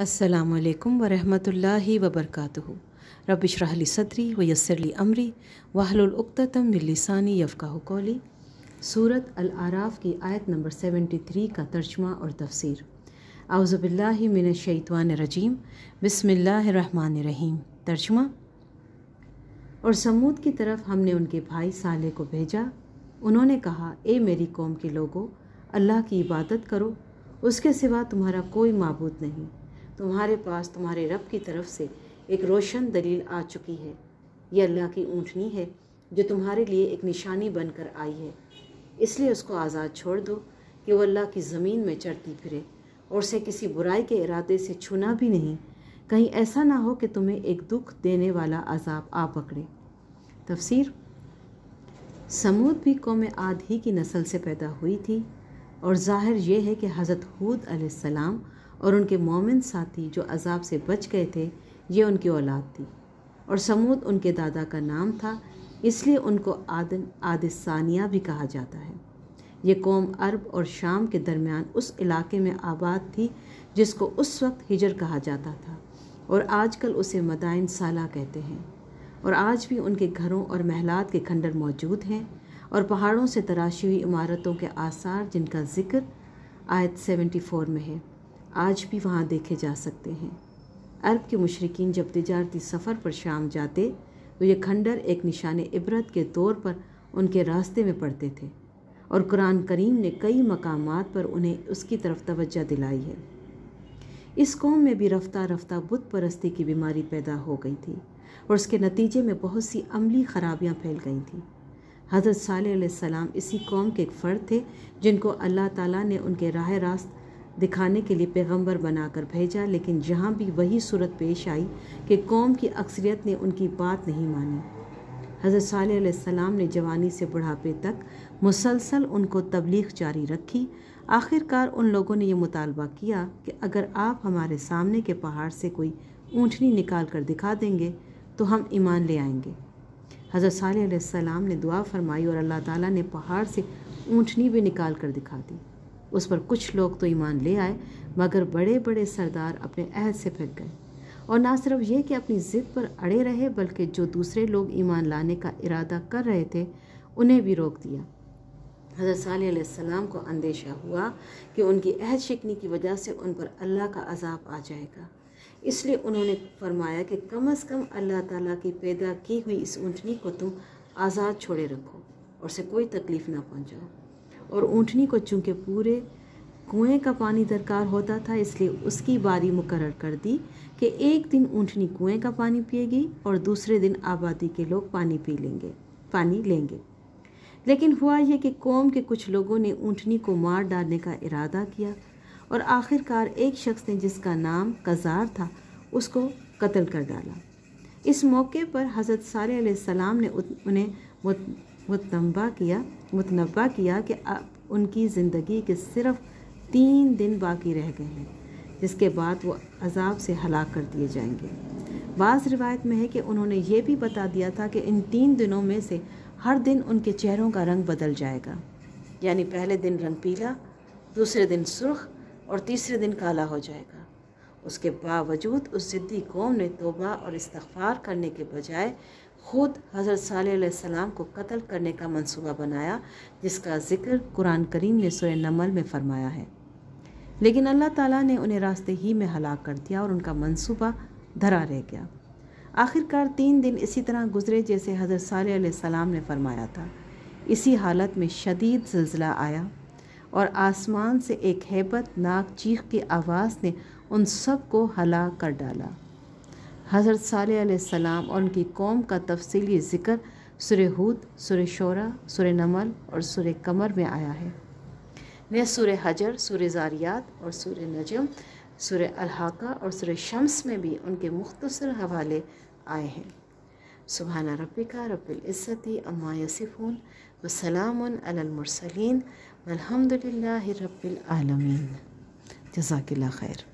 असलकम वरहमल रबिश रबिशरली सदरी यसरली अमरी वाहलतम मिलसानी यफ़ा कौली सूरत अल-आराफ की आयत नंबर सेवेंटी थ्री का तर्जमा और तफसीर मिन आउज़बिल्लिमिनशैतवान रजीम रहीम तर्जमा और समूद की तरफ हमने उनके भाई साले को भेजा उन्होंने कहा ए मेरी कौम के लोगों अल्लाह की इबादत करो उसके सिवा तुम्हारा कोई मबूद नहीं तुम्हारे पास तुम्हारे रब की तरफ से एक रोशन दलील आ चुकी है यह अल्लाह की ऊँटनी है जो तुम्हारे लिए एक निशानी बनकर आई है इसलिए उसको आज़ाद छोड़ दो कि वह अल्लाह की ज़मीन में चढ़ती फिरे और उसे किसी बुराई के इरादे से छूना भी नहीं कहीं ऐसा ना हो कि तुम्हें एक दुख देने वाला अजाब आ पकड़े तफसीर समूद भी कौम आद ही की नस्ल से पैदा हुई थी और जाहिर यह है कि हज़रत हूद सलाम और उनके मोमिन साथी जो अजाब से बच गए थे ये उनकी औलाद थी और समूद उनके दादा का नाम था इसलिए उनको आदन आदिसानिया भी कहा जाता है ये कौम अरब और शाम के दरमियान उस इलाके में आबाद थी जिसको उस वक्त हिजर कहा जाता था और आजकल उसे मदाइन साला कहते हैं और आज भी उनके घरों और महलात के खंडर मौजूद हैं और पहाड़ों से तराशी हुई इमारतों के आसार जिनका जिक्र आयत 74 में है आज भी वहाँ देखे जा सकते हैं अरब के मशरकिन जब तजारती सफ़र पर शाम जाते तो ये खंडर एक निशान इबरत के तौर पर उनके रास्ते में पड़ते थे और कुरान करीम ने कई मकाम पर उन्हें उसकी तरफ तवज्जो दिलाई है इस कौम में भी रफ्तार रफ्तार बुत परस्ती की बीमारी पैदा हो गई थी और उसके नतीजे में बहुत सी अमली खराबियाँ फैल गई थी हज़रत साल सलाम इसी कौम के एक फ़र्द थे जिनको अल्लाह ताला ने उनके राह रास्त दिखाने के लिए पैगंबर बनाकर भेजा लेकिन जहाँ भी वही सूरत पेश आई कि कौम की अक्सरियत ने उनकी बात नहीं मानी हज़रत सलाम ने जवानी से बुढ़ापे तक मुसलसल उनको तबलीग जारी रखी आखिरकार उन लोगों ने यह मुतालबा किया कि अगर आप हमारे सामने के पहाड़ से कोई ऊँटनी निकाल कर दिखा देंगे तो हम ईमान ले आएंगे हज़रत सलाम ने दुआ फरमाई और अल्लाह ताला ने पहाड़ से ऊँटनी भी निकाल कर दिखा दी उस पर कुछ लोग तो ईमान ले आए मगर बड़े बड़े सरदार अपने अहद से फेंक गए और ना सिर्फ ये कि अपनी ज़िद पर अड़े रहे बल्कि जो दूसरे लोग ईमान लाने का इरादा कर रहे थे उन्हें भी रोक दिया हज़रत सल्लल्लाहु को अंदेशा हुआ कि उनकी अहद शिकनी की वजह से उन पर अल्लाह का अजाब आ जाएगा इसलिए उन्होंने फरमाया कि कम अज़ कम अल्लाह ताला की पैदा की हुई इस ऊँटनी को तुम आज़ाद छोड़े रखो और से कोई तकलीफ़ ना पहुँचाओ और ऊँटनी को चूँकि पूरे कुएं का पानी दरकार होता था इसलिए उसकी बारी मुकर कर दी कि एक दिन ऊँटनी कुएं का पानी पिएगी और दूसरे दिन आबादी के लोग पानी पी लेंगे पानी लेंगे लेकिन हुआ यह कि कौम के कुछ लोगों ने ऊँटनी को मार डालने का इरादा किया और आखिरकार एक शख्स ने जिसका नाम कजार था उसको कत्ल कर डाला इस मौके पर हज़रत सारे सलाम ने उन्हें मुतनबा किया मुतनबा किया कि अब उनकी ज़िंदगी के सिर्फ तीन दिन बाकी रह गए हैं जिसके बाद वो अजाब से हलाक कर दिए जाएंगे बाज़ रिवायत में है कि उन्होंने ये भी बता दिया था कि इन तीन दिनों में से हर दिन उनके चेहरों का रंग बदल जाएगा यानी पहले दिन रंग पीला दूसरे दिन सुर्ख और तीसरे दिन काला हो जाएगा उसके बावजूद उस ज़िद्दी कौम ने तोबा और इस्तफ़ार करने के बजाय ख़ुद हज़रत सलाम को कत्ल करने का मंसूबा बनाया जिसका ज़िक्र कुरान करीम ने सुर नमल में फ़रमाया है लेकिन अल्लाह ताला ने उन्हें रास्ते ही में हलाक कर दिया और उनका मंसूबा धरा रह गया आखिरकार तीन दिन इसी तरह गुजरे जैसे हज़रत सलाम ने फरमाया था इसी हालत में शदीद जल्जला आया और आसमान से एक हैबत नाक चीख की आवाज़ ने उन सब को हला कर डाला हज़रत साल्हसम और उनकी कौम का तफसली ज़िक्र सुर हूद सुर शरा सुर नमल और सुर कमर में आया है यह सुर हजर सुर ज़ारियात और सुर नजम सुर अलहाका और सुर शम्स में भी उनके मुख्तसर हवाले आए हैं सुबहाना रबिका रबिलज़्ज़ती अम्मा यसिफ़ून वसलामसलिन अलहमदिल्ला रबालमीन जजाकिल्ला खैर